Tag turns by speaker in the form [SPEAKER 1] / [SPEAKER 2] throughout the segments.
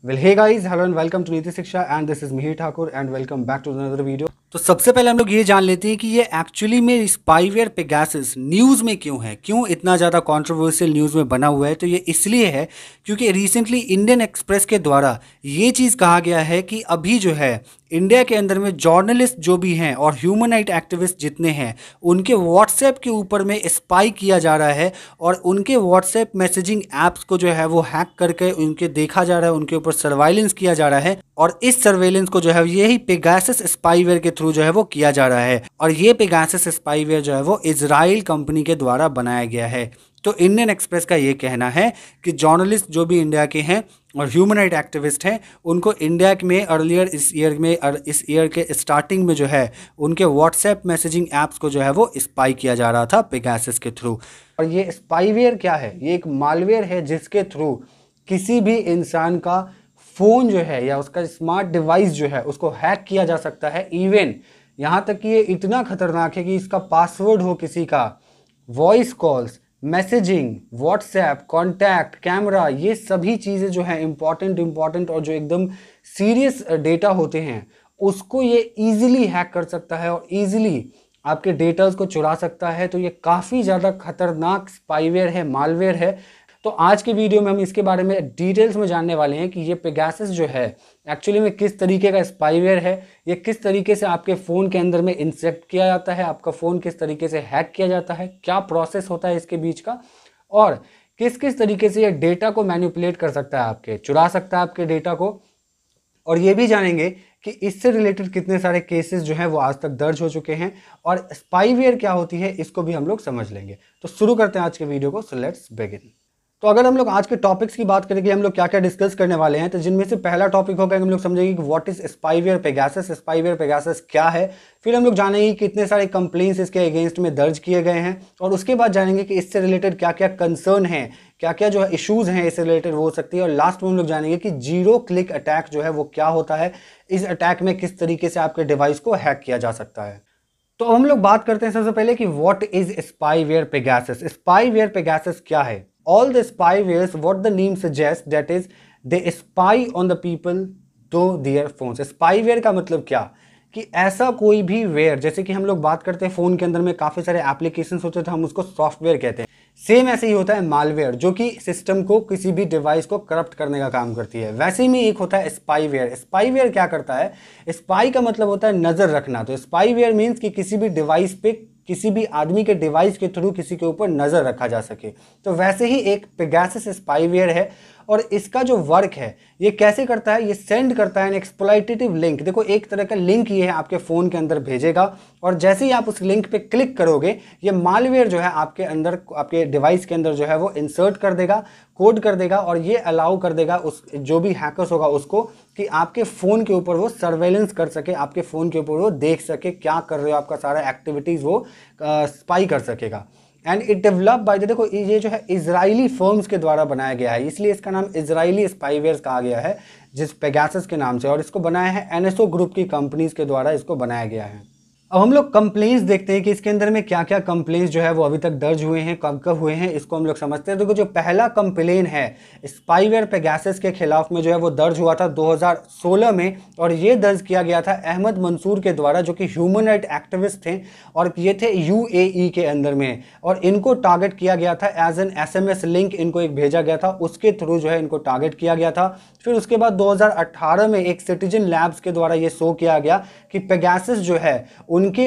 [SPEAKER 1] Well, hey guys, hello and welcome to Niti Siksha and this is Mihir Thakur and welcome back to another video. तो सबसे पहले हम लोग ये जान लेते हैं कि ये एक्चुअली में स्पाईवेयर गैसेज न्यूज़ में क्यों है क्यों इतना ज़्यादा कॉन्ट्रोवर्सियल न्यूज़ में बना हुआ है तो ये इसलिए है क्योंकि रिसेंटली इंडियन एक्सप्रेस के द्वारा ये चीज़ कहा गया है कि अभी जो है इंडिया के अंदर में जर्नलिस्ट जो भी हैं और ह्यूमन राइट एक्टिविस्ट जितने हैं उनके व्हाट्सएप के ऊपर में स्पाई किया जा रहा है और उनके व्हाट्सएप मैसेजिंग ऐप्स को जो है वो हैक करके उनके देखा जा रहा है उनके ऊपर सर्वाइलेंस किया जा रहा है और इस सर्वेलेंस को जो है यही पेगासिस स्पाईवेयर के थ्रू जो है वो किया जा रहा है और ये पेगासस स्पाईवेयर जो है वो इसराइल कंपनी के द्वारा बनाया गया है तो इंडियन एक्सप्रेस का ये कहना है कि जर्नलिस्ट जो भी इंडिया के हैं और ह्यूमन राइट एक्टिविस्ट हैं उनको इंडिया में अर्लियर इस ईयर में और इस ईयर के स्टार्टिंग में जो है उनके व्हाट्सएप मैसेजिंग ऐप्स को जो है वो स्पाई किया जा रहा था पेगासिस के थ्रू और ये स्पाईवेयर क्या है ये एक मालवेयर है जिसके थ्रू किसी भी इंसान का फ़ोन जो है या उसका स्मार्ट डिवाइस जो है उसको हैक किया जा सकता है इवन यहाँ तक कि ये इतना खतरनाक है कि इसका पासवर्ड हो किसी का voice calls messaging WhatsApp contact camera ये सभी चीज़ें जो हैं इम्पॉर्टेंट इम्पॉर्टेंट और जो एकदम सीरियस डेटा होते हैं उसको ये ईजिली हैक कर सकता है और ईजिली आपके डेटाज को चुरा सकता है तो ये काफ़ी ज़्यादा खतरनाक स्पाईवेयर है मालवेयर है तो आज के वीडियो में हम इसके बारे में डिटेल्स में जानने वाले हैं कि ये पेगासिस जो है एक्चुअली में किस तरीके का स्पाइवेयर है ये किस तरीके से आपके फ़ोन के अंदर में इंसेप्ट किया जाता है आपका फ़ोन किस तरीके से हैक किया जाता है क्या प्रोसेस होता है इसके बीच का और किस किस तरीके से ये डेटा को मैन्यूपुलेट कर सकता है आपके चुरा सकता है आपके डेटा को और ये भी जानेंगे कि इससे रिलेटेड कितने सारे केसेस जो हैं वो आज तक दर्ज हो चुके हैं और स्पाईवेयर क्या होती है इसको भी हम लोग समझ लेंगे तो शुरू करते हैं आज के वीडियो को सो लेट्स बिगिन तो अगर हम लोग आज के टॉपिक्स की बात करें कि हम लोग क्या क्या डिस्कस करने वाले हैं तो जिनमें से पहला टॉपिक होगा हम लोग समझेंगे कि what is spyware Pegasus spyware Pegasus क्या है फिर हम लोग जानेंगे कितने सारे कंप्लेंट्स इसके अगेंस्ट में दर्ज किए गए हैं और उसके बाद जानेंगे कि इससे रिलेटेड क्या क्या कंसर्न है क्या क्या जो है इशूज़ हैं इससे रिलेटेड वो हो सकती है और लास्ट में हम लोग जानेंगे कि जीरो क्लिक अटैक जो है वो क्या होता है इस अटैक में किस तरीके से आपके डिवाइस को हैक किया जा सकता है तो हम लोग बात करते हैं सबसे पहले कि what is spyware Pegasus spyware Pegasus क्या है all the spywares what the name suggests that is they spy on the people through their phones spyware का मतलब क्या कि ऐसा कोई भी वेयर जैसे कि हम लोग बात करते हैं फ़ोन के अंदर में काफ़ी सारे एप्लीकेशन होते थे तो हम उसको सॉफ्टवेयर कहते हैं सेम ऐसे ही होता है मालवेयर जो कि सिस्टम को किसी भी डिवाइस को करप्ट करने का काम करती है वैसे में एक होता है स्पाईवेयर स्पाईवेयर क्या करता है स्पाई का मतलब होता है नज़र रखना तो स्पाईवेयर मीन्स कि किसी भी डिवाइस पे किसी भी आदमी के डिवाइस के थ्रू किसी के ऊपर नज़र रखा जा सके तो वैसे ही एक पेगासिस स्पाईवेयर है और इसका जो वर्क है ये कैसे करता है ये सेंड करता है एन एक्सप्लाइटेटिव लिंक देखो एक तरह का लिंक ये है आपके फ़ोन के अंदर भेजेगा और जैसे ही आप उस लिंक पे क्लिक करोगे ये मालवेयर जो है आपके अंदर आपके डिवाइस के अंदर जो है वो इंसर्ट कर देगा कोड कर देगा और ये अलाउ कर देगा उस जो भी हैकर्स होगा उसको कि आपके फ़ोन के ऊपर वो सर्वेलेंस कर सके आपके फ़ोन के ऊपर वो देख सके क्या कर रहे हो आपका सारा एक्टिविटीज़ वो स्पाई कर सकेगा and it develop by the देखो ये जो है इसराइली फर्म्स के द्वारा बनाया गया है इसलिए इसका नाम इसराइली स्पाईवेयर कहा गया है जिस पेगासस के नाम से और इसको बनाया है एनएसओ ग्रुप की कंपनीज के द्वारा इसको बनाया गया है अब हम लोग कंप्लेंट्स देखते हैं कि इसके अंदर में क्या क्या कंप्लेंट्स जो है वो अभी तक दर्ज हुए हैं कब कब हुए हैं इसको हम लोग समझते हैं देखो जो पहला कंप्लेन है पे गैसेस के खिलाफ में जो है वो दर्ज हुआ था 2016 में और ये दर्ज किया गया था अहमद मंसूर के द्वारा जो कि ह्यूमन राइट एक्टिविस्ट थे और ये थे यू e के अंदर में और इनको टारगेट किया गया था एज एन एस लिंक इनको एक भेजा गया था उसके थ्रू जो है इनको टारगेट किया गया था फिर उसके बाद दो में एक सिटीजन लैब्स के द्वारा ये शो किया गया कि पेगैसिस जो है उनके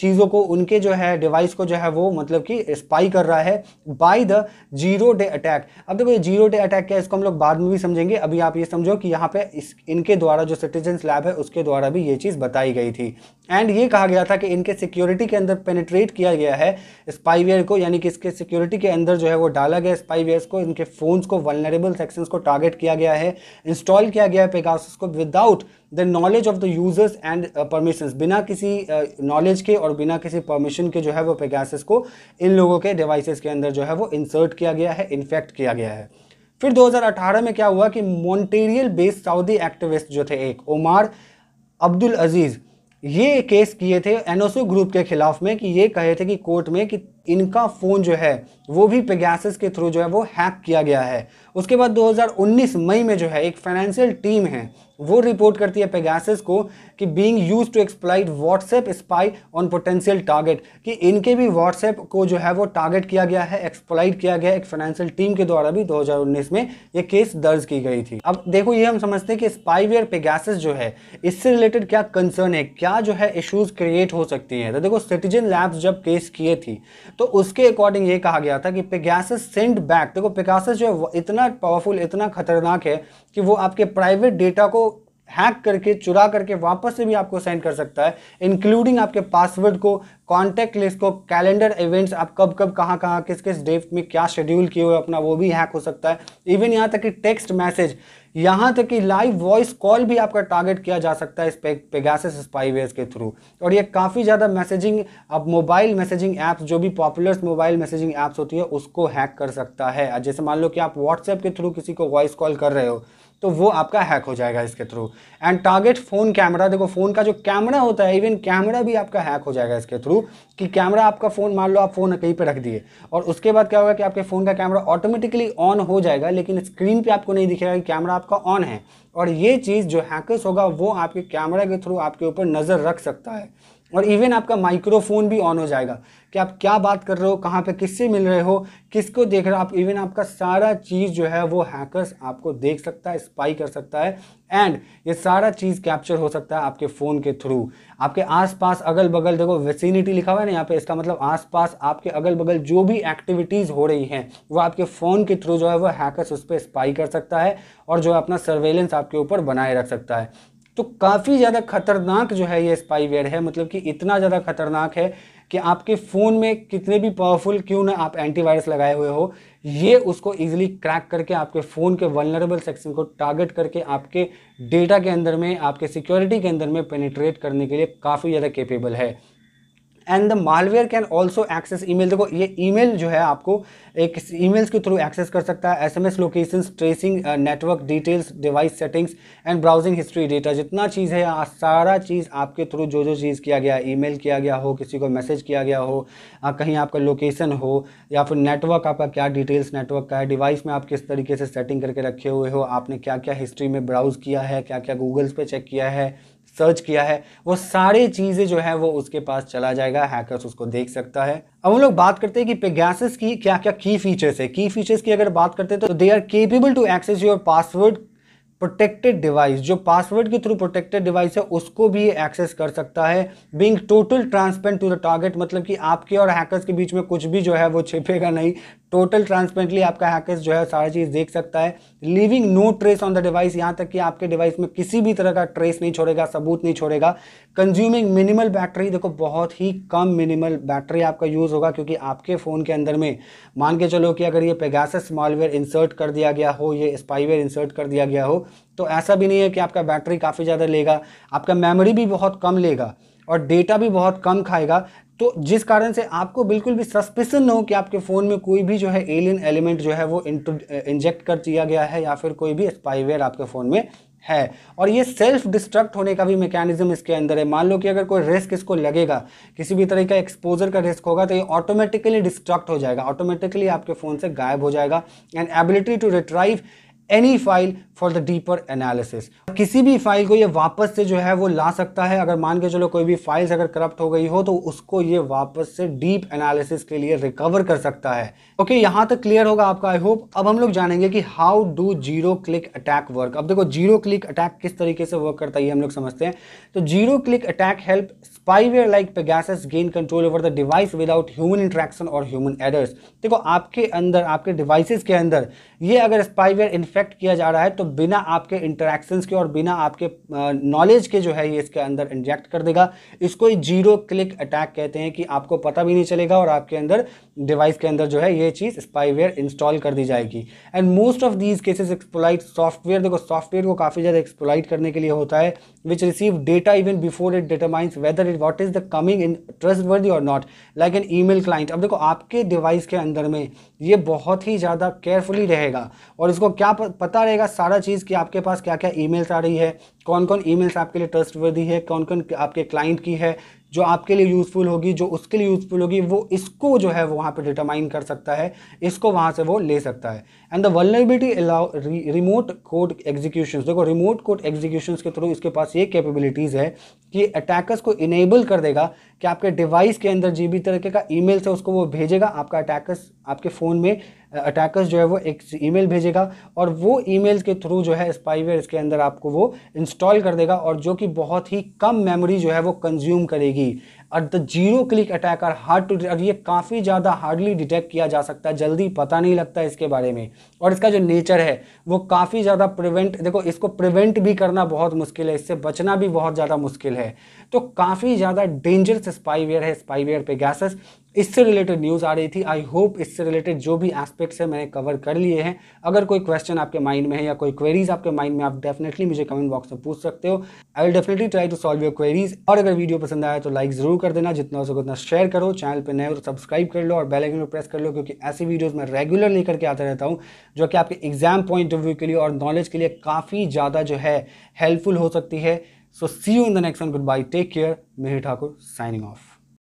[SPEAKER 1] चीज़ों को उनके जो है डिवाइस को जो है वो मतलब कि स्पाई कर रहा है by the zero day attack अब देखो ये जीरो डे अटैक क्या है इसको हम लोग बाद में भी समझेंगे अभी आप ये समझो कि यहाँ पे इस इनके द्वारा जो सिटीजन लैब है उसके द्वारा भी ये चीज़ बताई गई थी एंड ये कहा गया था कि इनके सिक्योरिटी के अंदर पेनिट्रेट किया गया है स्पाईवेयर को यानी कि इसके सिक्योरिटी के अंदर जो है वो डाला गया स्पाईवेयर्स को इनके फ़ोन्स को वनरेबल सेक्शंस को टारगेट किया गया है इंस्टॉल किया गया है पेगास को without the knowledge of the users and permissions बिना किसी नॉलेज के और बिना किसी परमिशन के जो है वो पेगासिस को इन लोगों के डिवाइसेस के अंदर जो है वो इंसर्ट किया गया है इन्फेक्ट किया गया है फिर 2018 में क्या हुआ कि मोन्टेरियल बेस्ड सऊदी एक्टिविस्ट जो थे एक उमार अब्दुल अजीज़ ये केस किए थे एनओसो ग्रुप के खिलाफ में कि ये कहे थे कि कोर्ट में कि इनका फ़ोन जो है वो भी पेगासिस के थ्रू जो है वो हैक किया गया है उसके बाद 2019 मई में जो है एक फाइनेंशियल टीम है वो रिपोर्ट करती है पेगासिस को कि being use to exploit WhatsApp spy on potential target कि इनके भी व्हाट्सएप को जो है वो टारगेट किया गया है एक्सप्लाइट किया गया एक फाइनेंशियल टीम के द्वारा भी 2019 में ये केस दर्ज की गई थी अब देखो ये हम समझते हैं कि स्पाईवेयर पेगासिस जो है इससे रिलेटेड क्या कंसर्न है क्या जो है इशूज क्रिएट हो सकती हैं तो देखो सिटीजन लैब्स जब केस किए थी तो उसके अकॉर्डिंग ये कहा गया था कि पेगासिस सेंड बैक देखो पेगासिस जो है इतना पावरफुल इतना खतरनाक है कि वो आपके प्राइवेट डेटा को हैक करके चुरा करके वापस से भी आपको सेंड कर सकता है इंक्लूडिंग आपके पासवर्ड को कॉन्टैक्ट लिस्ट को कैलेंडर इवेंट्स आप कब कब कहाँ कहाँ किस किस डेट में क्या शेड्यूल किए हुए अपना वो भी हैक हो सकता है इवन यहाँ तक कि टेक्स्ट मैसेज यहाँ तक कि लाइव वॉइस कॉल भी आपका टारगेट किया जा सकता है इस पे, पेगासिस स्पाईवेज के थ्रू और ये काफ़ी ज़्यादा मैसेजिंग अब मोबाइल मैसेजिंग ऐप्स जो भी पॉपुलर मोबाइल मैसेजिंग ऐप्स होती है उसको हैक कर सकता है जैसे मान लो कि आप व्हाट्सएप के थ्रू किसी को वॉइस कॉल कर रहे हो तो वो आपका हैक हो जाएगा इसके through and target phone camera देखो फ़ोन का जो कैमरा होता है इवन कैमरा भी आपका हैक हो जाएगा इसके थ्रू कि कैमरा आपका फ़ोन मान लो आप फ़ोन कहीं पे रख दिए और उसके बाद क्या होगा कि आपके फ़ोन का कैमरा ऑटोमेटिकली ऑन हो जाएगा लेकिन स्क्रीन पे आपको नहीं दिखेगा कि कैमरा आपका ऑन है और ये चीज़ जो हैकर्स होगा वो आपके कैमरा के थ्रू आपके ऊपर नज़र रख सकता है और इवन आपका माइक्रोफोन भी ऑन हो जाएगा कि आप क्या बात कर रहे हो कहाँ पे किससे मिल रहे हो किसको देख रहे हो आप इवन आपका सारा चीज़ जो है वो हैकर्स आपको देख सकता है स्पाई कर सकता है एंड ये सारा चीज़ कैप्चर हो सकता है आपके फ़ोन के थ्रू आपके आसपास अगल बगल देखो वेसिनिटी लिखा हुआ है ना यहाँ पे इसका मतलब आसपास आपके अगल बगल जो भी एक्टिविटीज़ हो रही हैं वो आपके फ़ोन के थ्रू जो है वो हैकर्स उस पर स्पाई कर सकता है और जो है अपना सर्वेलेंस आपके ऊपर बनाए रख सकता है तो काफ़ी ज़्यादा खतरनाक जो है ये स्पाईवेयर है मतलब कि इतना ज़्यादा खतरनाक है कि आपके फ़ोन में कितने भी पावरफुल क्यों ना आप एंटीवायरस लगाए हुए हो ये उसको इजीली क्रैक करके आपके फ़ोन के वलनरेबल सेक्शन को टारगेट करके आपके डेटा के अंदर में आपके सिक्योरिटी के अंदर में पेनिट्रेट करने के लिए काफ़ी ज़्यादा केपेबल है and the malware can also access email देखो ये ईमेल जो है आपको एक ईमेल्स के थ्रू एक्सेस कर सकता है SMS locations tracing network details device settings and browsing history data जितना चीज़ है सारा चीज़ आपके थ्रू जो जो चीज़ किया गया मेल किया गया हो किसी को मैसेज किया गया हो कहीं आपका लोकेशन हो या फिर नेटवर्क आपका क्या डिटेल्स नेटवर्क का है डिवाइस में आप किस तरीके से सेटिंग करके रखे हुए हो आपने क्या क्या हिस्ट्री में ब्राउज़ किया है क्या क्या गूगल्स पर चेक किया है सर्च किया है वो सारी चीज़ें जो है वो उसके पास चला जाएगा हैकर्स उसको देख सकता है अब हम लोग बात करते हैं कि पेगासिस की क्या क्या की फीचर्स है की फीचर्स की अगर बात करते हैं तो they are capable to access your password protected device जो पासवर्ड के थ्रू प्रोटेक्टेड डिवाइस है उसको भी एक्सेस कर सकता है being total transparent to the target मतलब कि आपके और हैकर्स के बीच में कुछ भी जो है वो छिपेगा नहीं टोटल ट्रांसपेरेंटली आपका हैकर्स जो है सारा चीज़ देख सकता है living no trace on the device यहाँ तक कि आपके डिवाइस में किसी भी तरह का ट्रेस नहीं छोड़ेगा सबूत नहीं छोड़ेगा कंज्यूमिंग मिनिमल बैटरी देखो बहुत ही कम मिनिमल बैटरी आपका यूज़ होगा क्योंकि आपके फ़ोन के अंदर में मान के चलो कि अगर ये पेगास स्मॉलवेयर इंसर्ट कर दिया गया हो ये स्पाईवेयर इंसर्ट कर दिया गया हो तो ऐसा भी नहीं है कि आपका बैटरी काफ़ी ज़्यादा लेगा आपका मेमोरी भी बहुत कम लेगा और डेटा भी बहुत कम खाएगा तो जिस कारण से आपको बिल्कुल भी सस्पेशन न हो कि आपके फ़ोन में कोई भी जो है एलियन एलिमेंट जो है वो इंजेक्ट कर दिया गया है या फिर कोई भी स्पाईवेयर आपके फ़ोन में है और ये सेल्फ डिस्ट्रक्ट होने का भी मैकेनिज्म इसके अंदर है मान लो कि अगर कोई रिस्क इसको लगेगा किसी भी तरह का एक्सपोजर का रिस्क होगा तो ये ऑटोमेटिकली डिस्ट्रक्ट हो जाएगा ऑटोमेटिकली आपके फ़ोन से गायब हो जाएगा and ability to retrieve any file for the deeper analysis किसी भी फाइल को ये वापस से जो है वो ला सकता है अगर मान के चलो कोई भी फाइल्स अगर करप्ट हो गई हो तो उसको ये वापस से डीप एनालिसिस के लिए रिकवर कर सकता है ओके okay, यहाँ तक क्लियर होगा आपका आई होप अब हम लोग जानेंगे कि how do zero click attack work अब देखो जीरो क्लिक अटैक किस तरीके से वर्क करता है ये हम लोग समझते हैं तो zero click attack help spyware like Pegasus gain control over the device without human interaction और ह्यूमन एडर्स देखो आपके अंदर आपके डिवाइसेस के अंदर ये अगर स्पाईवेयर इन्फेक्ट किया जा रहा है तो बिना आपके इंटरेक्शन के और बिना आपके नॉलेज के जो है ये इसके अंदर इंजेक्ट कर देगा इसको जीरो क्लिक अटैक कहते हैं कि आपको पता भी नहीं चलेगा और आपके अंदर डिवाइस के अंदर जो है ये चीज़ स्पाईवेयर इंस्टॉल कर दी जाएगी and most of these cases exploit software देखो सॉफ्टवेयर को काफ़ी ज़्यादा एक्सप्लाइट करने के लिए होता है which receive data even before it determines whether it what is the coming in trustworthy or not like an email client अब देखो आपके device के अंदर में ये बहुत ही ज़्यादा carefully रहेगा और इसको क्या पता रहेगा सारा चीज़ कि आपके पास क्या क्या emails आ रही है कौन कौन ईमेल्स आपके लिए ट्रस्टवर्दी है कौन कौन आपके क्लाइंट की है जो आपके लिए यूज़फुल होगी जो उसके लिए यूज़फुल होगी वो इसको जो है वो वहाँ पे डिटरमाइन कर सकता है इसको वहाँ से वो ले सकता है and the vulnerability allow remote code execution देखो रिमोट कोड एग्जीक्यूशन के थ्रू इसके पास ये कैपेबिलिटीज़ है कि अटैकर्स को इनेबल कर देगा कि आपके डिवाइस के अंदर जी भी तरीके का ईमेल है उसको वो भेजेगा आपका अटैकर्स आपके फ़ोन में अटैकर्स जो है वो एक ईमेल भेजेगा और वो ईमेल के थ्रू जो है स्पाईवेयर इसके अंदर आपको वो इंस्टॉल कर देगा और जो कि बहुत ही कम मेमोरी जो है वो कंज्यूम करेगी और the zero click attack are hard to और ये काफ़ी ज़्यादा हार्डली डिटेक्ट किया जा सकता है जल्दी पता नहीं लगता इसके बारे में और इसका जो नेचर है वो काफ़ी ज़्यादा प्रिवेंट देखो इसको प्रिवेंट भी करना बहुत मुश्किल है इससे बचना भी बहुत ज़्यादा मुश्किल है तो काफ़ी ज़्यादा डेंजरस स्पाईवेयर है स्पाईवेयर पे गैसेस इससे रिलेटेड न्यूज़ आ रही थी आई होप इससे रिलेटेड जो भी एस्पेक्ट्स हैं मैंने कवर कर लिए हैं अगर कोई क्वेश्चन आपके माइंड में है या कोई क्वेरीज आपके माइंड में आप डेफिनेटली मुझे कमेंट बॉक्स में पूछ सकते हो I will definitely try to solve your queries और अगर वीडियो पसंद आया तो लाइक जरूर कर देना जितना हो सके उतना शेयर करो चैनल पर नए हो तो सब्सक्राइब कर लो और बेलाइकन पर प्रेस कर लो क्योंकि ऐसी वीडियोज़ मैं रेगुलर लेकर के आता रहता हूँ जो कि आपके एग्जाम पॉइंट ऑफ व्यू के लिए और नॉलेज के लिए काफ़ी ज़्यादा जो है हेल्पफुल हो सकती है so see you in the next one good bye take care Mehar Thakur signing of